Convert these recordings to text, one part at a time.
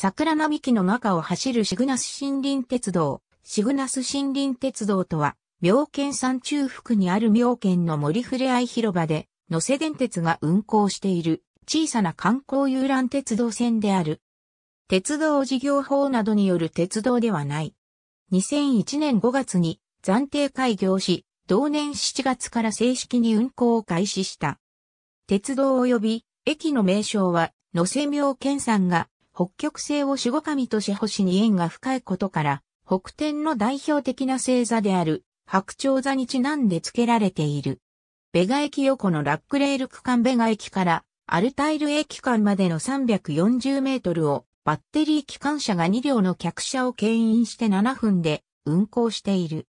桜並木の中を走るシグナス森林鉄道。シグナス森林鉄道とは、妙見山中腹にある妙見の森ふれあい広場で、野瀬電鉄が運行している小さな観光遊覧鉄道線である。鉄道事業法などによる鉄道ではない。2001年5月に暫定開業し、同年7月から正式に運行を開始した。鉄道及び駅の名称は、野瀬妙見山が北極星を守護神とし星に縁が深いことから、北天の代表的な星座である白鳥座にちなんで付けられている。ベガ駅横のラックレール区間ベガ駅からアルタイル駅間までの340メートルをバッテリー機関車が2両の客車を牽引して7分で運行している。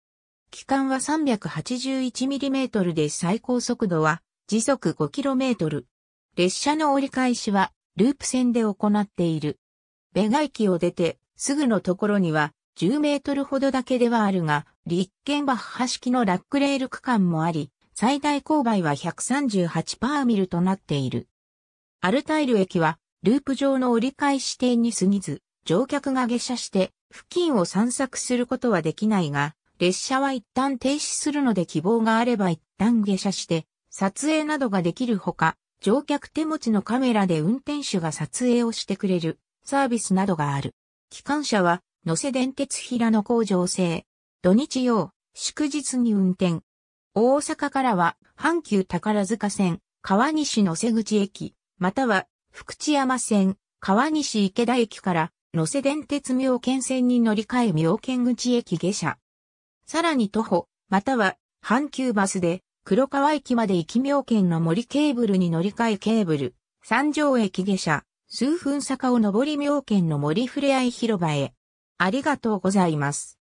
機関は3 8 1トルで最高速度は時速5トル。列車の折り返しはループ線で行っている。ベガ駅を出て、すぐのところには、10メートルほどだけではあるが、立憲バッハ式のラックレール区間もあり、最大勾配は138パーミルとなっている。アルタイル駅は、ループ上の折り返し点に過ぎず、乗客が下車して、付近を散策することはできないが、列車は一旦停止するので希望があれば一旦下車して、撮影などができるほか、乗客手持ちのカメラで運転手が撮影をしてくれるサービスなどがある。機関車は、野瀬電鉄平野工場製。土日曜、祝日に運転。大阪からは、阪急宝塚線、川西野瀬口駅、または、福知山線、川西池田駅から、野瀬電鉄妙見線に乗り換え妙見口駅下車。さらに徒歩、または、阪急バスで、黒川駅まで行き妙見の森ケーブルに乗り換えケーブル、三条駅下車、数分坂を上り妙見の森ふれあい広場へ。ありがとうございます。